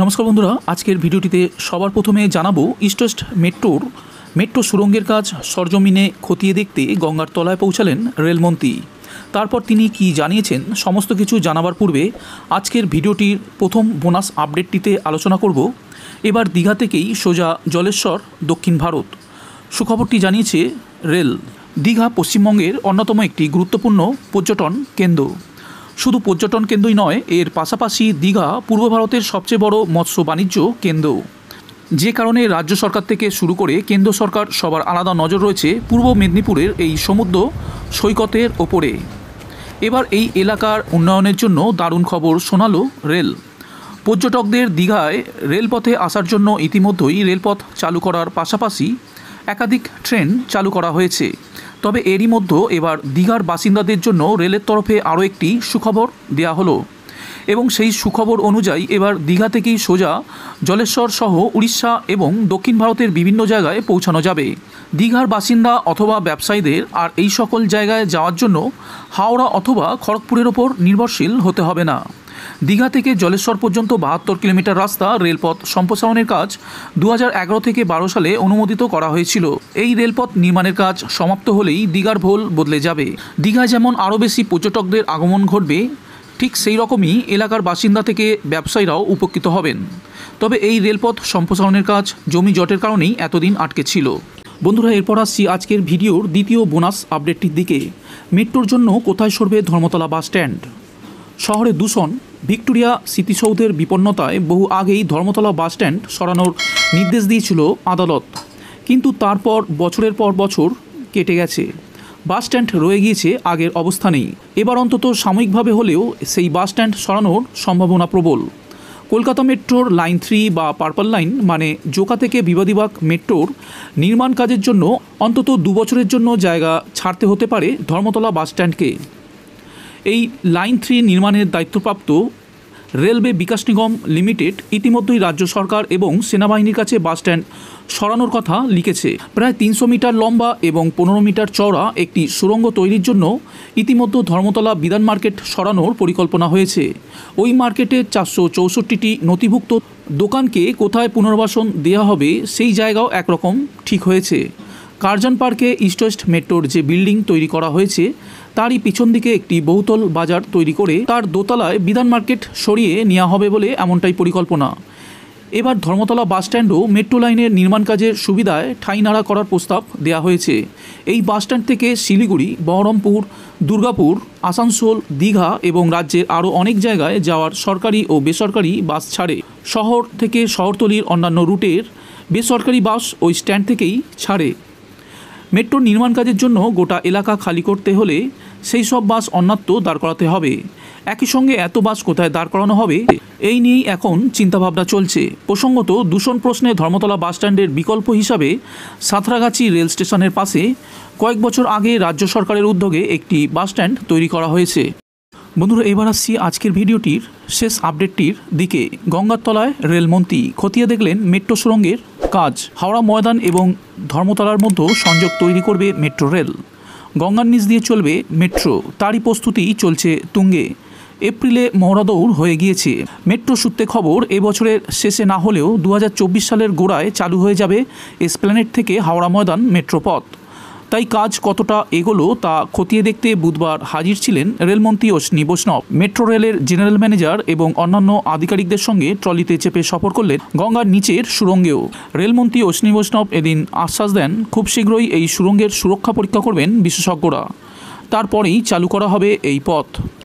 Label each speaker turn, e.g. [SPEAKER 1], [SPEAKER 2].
[SPEAKER 1] নমস্কার বন্ধুরা আজকের ভিডিওটিতে সবার প্রথমে জানাবো ইস্টেস্ট মেট্রোর মেট্রো সুরঙ্গের কাজ সরজমিনে খতিয়ে দেখতে গঙ্গার তলায় পৌঁছালেন রেলমন্ত্রী তারপর তিনি কি জানিয়েছেন সমস্ত কিছু জানাবার পূর্বে আজকের ভিডিওটির প্রথম বোনাস আপডেটটিতে আলোচনা করব এবার দীঘা থেকেই সোজা জলেশ্বর দক্ষিণ ভারত সুখবরটি জানিয়েছে রেল দীঘা পশ্চিমবঙ্গের অন্যতম একটি গুরুত্বপূর্ণ পর্যটন কেন্দ্র শুধু পর্যটন কেন্দ্রই নয় এর পাশাপাশি দীঘা পূর্ব ভারতের সবচেয়ে বড় মৎস্য বাণিজ্য কেন্দ্র যে কারণে রাজ্য সরকার থেকে শুরু করে কেন্দ্র সরকার সবার আলাদা নজর রয়েছে পূর্ব মেদিনীপুরের এই সমুদ্র সৈকতের ওপরে এবার এই এলাকার উন্নয়নের জন্য দারুণ খবর শোনালো রেল পর্যটকদের দীঘায় রেলপথে আসার জন্য ইতিমধ্যেই রেলপথ চালু করার পাশাপাশি একাধিক ট্রেন চালু করা হয়েছে তবে এরই মধ্যে এবার দীঘার বাসিন্দাদের জন্য রেলের তরফে আরও একটি সুখবর দেয়া হলো এবং সেই সুখবর অনুযায়ী এবার দীঘা থেকেই সোজা জলেশ্বর সহ উড়িষ্যা এবং দক্ষিণ ভারতের বিভিন্ন জায়গায় পৌঁছানো যাবে দীঘার বাসিন্দা অথবা ব্যবসায়ীদের আর এই সকল জায়গায় যাওয়ার জন্য হাওড়া অথবা খড়গপুরের ওপর নির্ভরশীল হতে হবে না দীঘা থেকে জলেশ্বর পর্যন্ত বাহাত্তর কিলোমিটার রাস্তা রেলপথ সম্প্রসারণের কাজ দু থেকে বারো সালে অনুমোদিত করা হয়েছিল এই রেলপথ নির্মাণের কাজ সমাপ্ত হলেই দীঘার ভোল বদলে যাবে দীঘায় যেমন আরও বেশি পর্যটকদের আগমন ঘটবে ঠিক সেই রকমই এলাকার বাসিন্দা থেকে ব্যবসায়ীরাও উপকৃত হবেন তবে এই রেলপথ সম্প্রসারণের কাজ জমি জটের কারণেই এতদিন আটকে ছিল বন্ধুরা এরপর আসছি আজকের ভিডিওর দ্বিতীয় বোনাস আপডেটটির দিকে মেট্রোর জন্য কোথায় সরবে ধর্মতলা বাস স্ট্যান্ড শহরে দূষণ ভিক্টোরিয়া স্মৃতিসৌধের বিপন্নতায় বহু আগেই ধর্মতলা বাসস্ট্যান্ড সরানোর নির্দেশ দিয়েছিল আদালত কিন্তু তারপর বছরের পর বছর কেটে গেছে বাসস্ট্যান্ড রয়ে গিয়েছে আগের অবস্থানেই এবার অন্তত সাময়িকভাবে হলেও সেই বাস স্ট্যান্ড সরানোর সম্ভাবনা প্রবল কলকাতা মেট্রোর লাইন থ্রি বা পার্পল লাইন মানে জোকা থেকে বিবাদীবাগ মেট্রোর নির্মাণ কাজের জন্য অন্তত দু বছরের জন্য জায়গা ছাড়তে হতে পারে ধর্মতলা বাসস্ট্যান্ডকে এই লাইন থ্রি নির্মাণের দায়িত্বপ্রাপ্ত রেলওয়ে বিকাশ নিগম লিমিটেড ইতিমধ্যেই রাজ্য সরকার এবং সেনাবাহিনীর কাছে বাস স্ট্যান্ড সরানোর কথা লিখেছে প্রায় তিনশো মিটার লম্বা এবং পনেরো মিটার চওড়া একটি সুড়ঙ্গ তৈরির জন্য ইতিমধ্যে ধর্মতলা বিধান মার্কেট সরানোর পরিকল্পনা হয়েছে ওই মার্কেটে চারশো চৌষট্টিটি নথিভুক্ত দোকানকে কোথায় পুনর্বাসন দেওয়া হবে সেই জায়গাও একরকম ঠিক হয়েছে কার্জন পার্কে ইস্ট ওয়েস্ট মেট্রোর যে বিল্ডিং তৈরি করা হয়েছে তারই পিছন দিকে একটি বহুতল বাজার তৈরি করে তার দোতলায় বিধান মার্কেট সরিয়ে নেওয়া হবে বলে এমনটাই পরিকল্পনা এবার ধর্মতলা বাসস্ট্যান্ডও মেট্রো লাইনের নির্মাণ কাজের সুবিধায় নাড়া করার প্রস্তাব দেওয়া হয়েছে এই বাসস্ট্যান্ড থেকে শিলিগুড়ি বহরমপুর দুর্গাপুর আসানসোল দীঘা এবং রাজ্যের আরও অনেক জায়গায় যাওয়ার সরকারি ও বেসরকারি বাস ছাড়ে শহর থেকে শহরতলির অন্যান্য রুটের বেসরকারি বাস ওই স্ট্যান্ড থেকেই ছাড়ে মেট্রো নির্মাণ কাজের জন্য গোটা এলাকা খালি করতে হলে সেই সব বাস অন্যত্র দাঁড় করাতে হবে একই সঙ্গে এত বাস কোথায় দাঁড় করানো হবে এই নিয়েই এখন চিন্তাভাবনা চলছে প্রসঙ্গত দূষণ প্রশ্নে ধর্মতলা বাসস্ট্যান্ডের বিকল্প হিসাবে সাঁতরাগাছি রেল স্টেশনের পাশে কয়েক বছর আগে রাজ্য সরকারের উদ্যোগে একটি বাসস্ট্যান্ড তৈরি করা হয়েছে বন্ধুরা এবার আসছি আজকের ভিডিওটির শেষ আপডেটটির দিকে গঙ্গাতলায় রেলমন্ত্রী খতিয়ে দেখলেন মেট্রো সুরঙ্গের কাজ হাওড়া ময়দান এবং ধর্মতলার মধ্যে সংযোগ তৈরি করবে মেট্রো রেল গঙ্গার নিচ দিয়ে চলবে মেট্রো তারই প্রস্তুতি চলছে তুঙ্গে এপ্রিলে মহড়াদৌড় হয়ে গিয়েছে মেট্রো সূত্রে খবর এবছরের শেষে না হলেও দু সালের গোড়ায় চালু হয়ে যাবে এসপ্ল্যানেট থেকে হাওড়া ময়দান মেট্রো পথ তাই কাজ কতটা এগোলো তা খতিয়ে দেখতে বুধবার হাজির ছিলেন রেলমন্ত্রী অশ্বিনী বৈষ্ণব মেট্রো রেলের জেনারেল ম্যানেজার এবং অন্যান্য আধিকারিকদের সঙ্গে ট্রলিতে চেপে সফর করলেন গঙ্গার নিচের সুরঙ্গেও রেলমন্ত্রী অশ্বিনী বৈষ্ণব এদিন আশ্বাস দেন খুব শীঘ্রই এই সুরঙ্গের সুরক্ষা পরীক্ষা করবেন বিশেষজ্ঞরা তারপরেই চালু করা হবে এই পথ